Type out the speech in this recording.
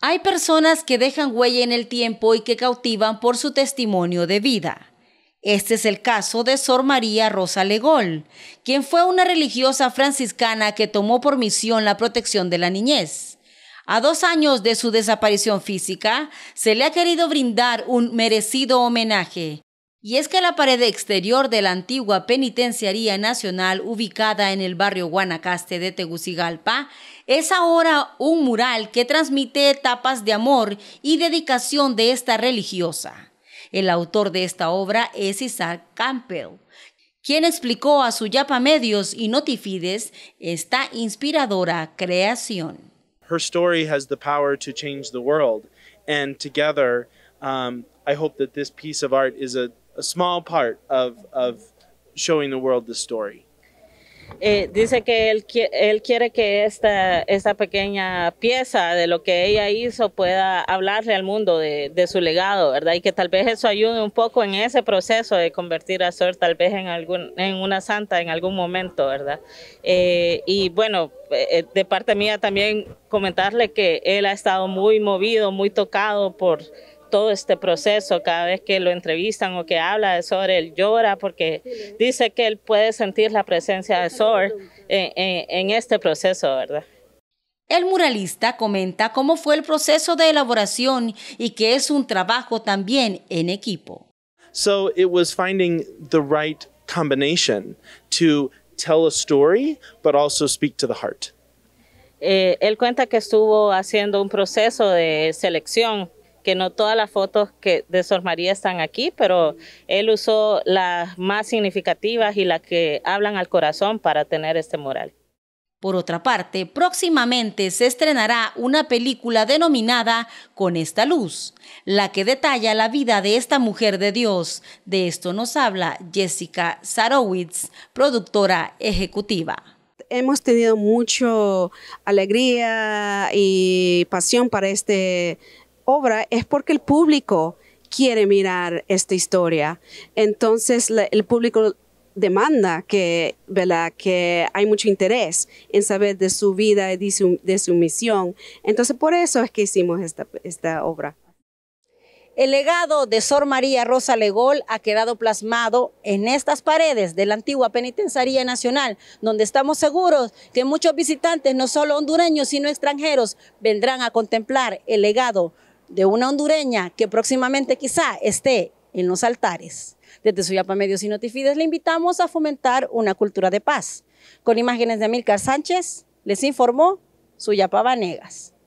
Hay personas que dejan huella en el tiempo y que cautivan por su testimonio de vida. Este es el caso de Sor María Rosa Legol, quien fue una religiosa franciscana que tomó por misión la protección de la niñez. A dos años de su desaparición física, se le ha querido brindar un merecido homenaje, y es que la pared exterior de la antigua Penitenciaría Nacional, ubicada en el barrio Guanacaste de Tegucigalpa, es ahora un mural que transmite etapas de amor y dedicación de esta religiosa. El autor de esta obra es Isaac Campbell, quien explicó a su Yapa Medios y Notifides esta inspiradora creación. Her story has the power to change the world, and together, um, I hope that this piece of art is a a small part of, of showing the world story. Eh, dice que él, él quiere que esta, esta pequeña pieza de lo que ella hizo pueda hablarle al mundo de, su legado, ¿verdad? Y que tal vez eso ayude un poco en ese proceso de convertir a Sor tal vez en, algún, en una santa en algún momento, ¿verdad? Eh, y bueno, eh, de parte mía también comentarle que él ha estado muy movido, muy tocado por todo este proceso, cada vez que lo entrevistan o que habla de Sor, él llora porque dice que él puede sentir la presencia de Sor en, este proceso, ¿verdad? El muralista comenta cómo fue el proceso de elaboración y que es un trabajo también en equipo. So it was finding the right combination to tell a story but also speak to the heart. Eh, él cuenta que estuvo haciendo un proceso de selección que no todas las fotos que de Sor María están aquí, pero él usó las más significativas y las que hablan al corazón para tener este moral. Por otra parte, próximamente se estrenará una película denominada Con esta luz, la que detalla la vida de esta mujer de Dios. De esto nos habla Jessica Sarowitz, productora ejecutiva. Hemos tenido mucha alegría y pasión para este obra es porque el público quiere mirar esta historia. Entonces el público demanda que, que hay mucho interés en saber de su vida y de su, misión. Entonces por eso es que hicimos esta, esta obra. El legado de Sor María Rosa Legol ha quedado plasmado en estas paredes de la antigua Penitenciaría Nacional, donde estamos seguros que muchos visitantes, no solo hondureños, sino extranjeros, vendrán a contemplar el legado de una hondureña que próximamente quizá esté en los altares. Desde Suyapa Medios y Notifides le invitamos a fomentar una cultura de paz. Con imágenes de Amílcar Sánchez, les informó Suyapa Vanegas.